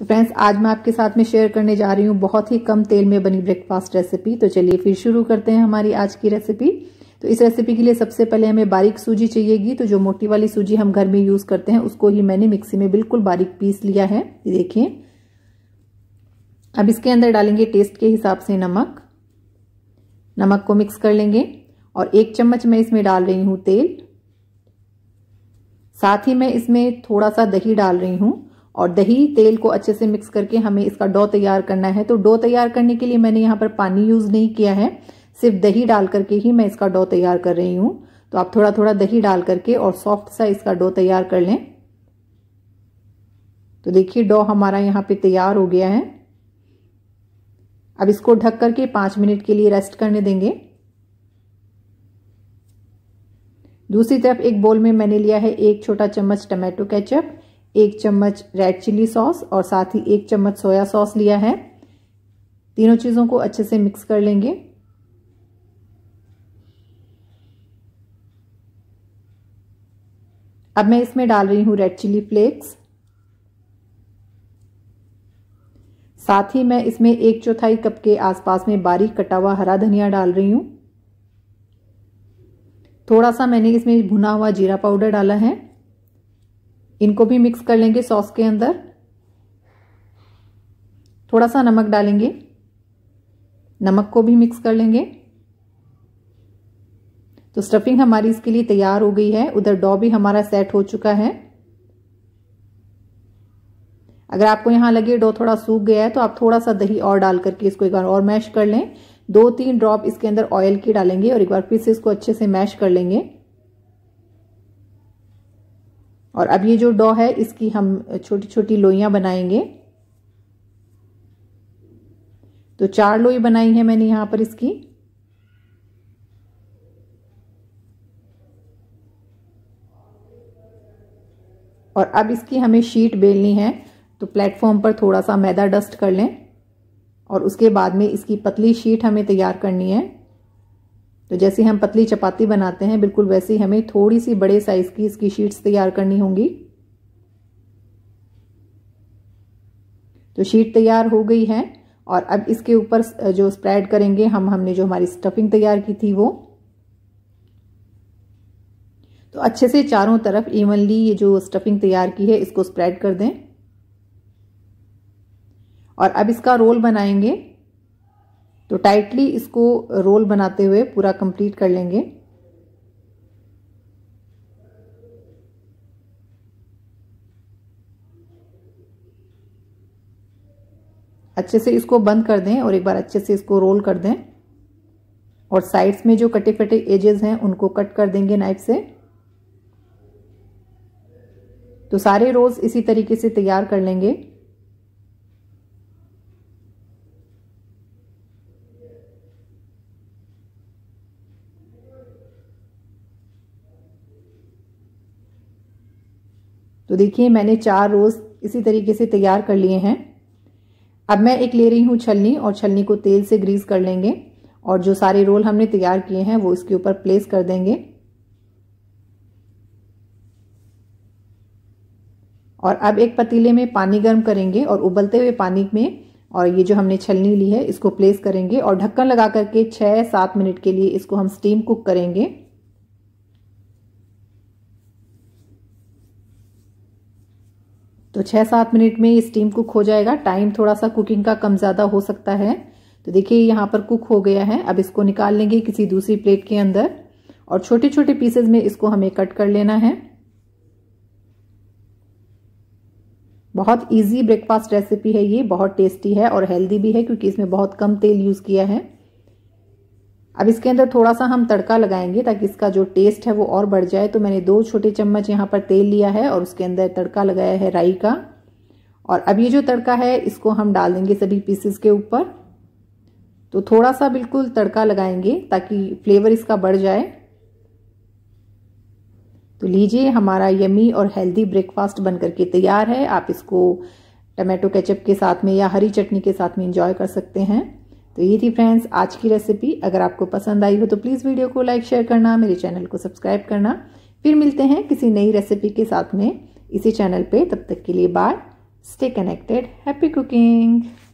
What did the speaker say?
तो फ्रेंड्स आज मैं आपके साथ में शेयर करने जा रही हूँ बहुत ही कम तेल में बनी ब्रेकफास्ट रेसिपी तो चलिए फिर शुरू करते हैं हमारी आज की रेसिपी तो इस रेसिपी के लिए सबसे पहले हमें बारीक सूजी चाहिएगी तो जो मोटी वाली सूजी हम घर में यूज़ करते हैं उसको ही मैंने मिक्सी में बिल्कुल बारीक पीस लिया है ये देखिए अब इसके अंदर डालेंगे टेस्ट के हिसाब से नमक नमक को मिक्स कर लेंगे और एक चम्मच मैं इसमें डाल रही हूँ तेल साथ ही मैं इसमें थोड़ा सा दही डाल रही हूँ और दही तेल को अच्छे से मिक्स करके हमें इसका डो तैयार करना है तो डो तैयार करने के लिए मैंने यहाँ पर पानी यूज़ नहीं किया है सिर्फ दही डाल करके ही मैं इसका डो तैयार कर रही हूँ तो आप थोड़ा थोड़ा दही डाल करके और सॉफ्ट सा इसका डो तैयार कर लें तो देखिए डो हमारा यहाँ पे तैयार हो गया है अब इसको ढक करके पांच मिनट के लिए रेस्ट करने देंगे दूसरी तरफ एक बोल में मैंने लिया है एक छोटा चम्मच टमाटो केचप एक चम्मच रेड चिली सॉस और साथ ही एक चम्मच सोया सॉस लिया है तीनों चीज़ों को अच्छे से मिक्स कर लेंगे अब मैं इसमें डाल रही हूँ रेड चिली फ्लेक्स साथ ही मैं इसमें एक चौथाई कप के आसपास में बारीक कटा हुआ हरा धनिया डाल रही हूँ थोड़ा सा मैंने इसमें भुना हुआ जीरा पाउडर डाला है इनको भी मिक्स कर लेंगे सॉस के अंदर थोड़ा सा नमक डालेंगे नमक को भी मिक्स कर लेंगे तो स्टफिंग हमारी इसके लिए तैयार हो गई है उधर डॉ भी हमारा सेट हो चुका है अगर आपको यहां लगे डो थोड़ा सूख गया है तो आप थोड़ा सा दही और डाल करके इसको एक बार और मैश कर लें दो तीन ड्रॉप इसके अंदर ऑयल की डालेंगे और एक बार फिर से इसको अच्छे से मैश कर लेंगे और अब ये जो डॉ है इसकी हम छोटी छोटी लोइयां बनाएंगे तो चार लोई बनाई है मैंने यहाँ पर इसकी और अब इसकी हमें शीट बेलनी है तो प्लेटफॉर्म पर थोड़ा सा मैदा डस्ट कर लें और उसके बाद में इसकी पतली शीट हमें तैयार करनी है तो जैसी हम पतली चपाती बनाते हैं बिल्कुल वैसे हमें थोड़ी सी बड़े साइज़ की इसकी शीट्स तैयार करनी होंगी तो शीट तैयार हो गई है और अब इसके ऊपर जो स्प्रेड करेंगे हम हमने जो हमारी स्टफिंग तैयार की थी वो तो अच्छे से चारों तरफ इवनली ये जो स्टफिंग तैयार की है इसको स्प्रेड कर दें और अब इसका रोल बनाएंगे तो टाइटली इसको रोल बनाते हुए पूरा कंप्लीट कर लेंगे अच्छे से इसको बंद कर दें और एक बार अच्छे से इसको रोल कर दें और साइड्स में जो कटे फटे एजेस हैं उनको कट कर देंगे नाइफ से तो सारे रोल्स इसी तरीके से तैयार कर लेंगे तो देखिए मैंने चार रोज़ इसी तरीके से तैयार कर लिए हैं अब मैं एक ले रही हूँ छलनी और छलनी को तेल से ग्रीस कर लेंगे और जो सारे रोल हमने तैयार किए हैं वो इसके ऊपर प्लेस कर देंगे और अब एक पतीले में पानी गर्म करेंगे और उबलते हुए पानी में और ये जो हमने छलनी ली है इसको प्लेस करेंगे और ढक्कन लगा करके छः सात मिनट के लिए इसको हम स्टीम कुक करेंगे तो छः सात मिनट में ये स्टीम कुक हो जाएगा टाइम थोड़ा सा कुकिंग का कम ज़्यादा हो सकता है तो देखिए यहाँ पर कुक हो गया है अब इसको निकाल लेंगे किसी दूसरी प्लेट के अंदर और छोटे छोटे पीसेज में इसको हमें कट कर लेना है बहुत इजी ब्रेकफास्ट रेसिपी है ये बहुत टेस्टी है और हेल्दी भी है क्योंकि इसमें बहुत कम तेल यूज़ किया है अब इसके अंदर थोड़ा सा हम तड़का लगाएंगे ताकि इसका जो टेस्ट है वो और बढ़ जाए तो मैंने दो छोटे चम्मच यहाँ पर तेल लिया है और उसके अंदर तड़का लगाया है राई का और अब ये जो तड़का है इसको हम डाल देंगे सभी पीसेस के ऊपर तो थोड़ा सा बिल्कुल तड़का लगाएंगे ताकि फ्लेवर इसका बढ़ जाए तो लीजिए हमारा यमी और हेल्दी ब्रेकफास्ट बन करके तैयार है आप इसको टमाटो केचप के साथ में या हरी चटनी के साथ में इंजॉय कर सकते हैं तो ये थी फ्रेंड्स आज की रेसिपी अगर आपको पसंद आई हो तो प्लीज़ वीडियो को लाइक शेयर करना मेरे चैनल को सब्सक्राइब करना फिर मिलते हैं किसी नई रेसिपी के साथ में इसी चैनल पे तब तक के लिए bye stay connected happy cooking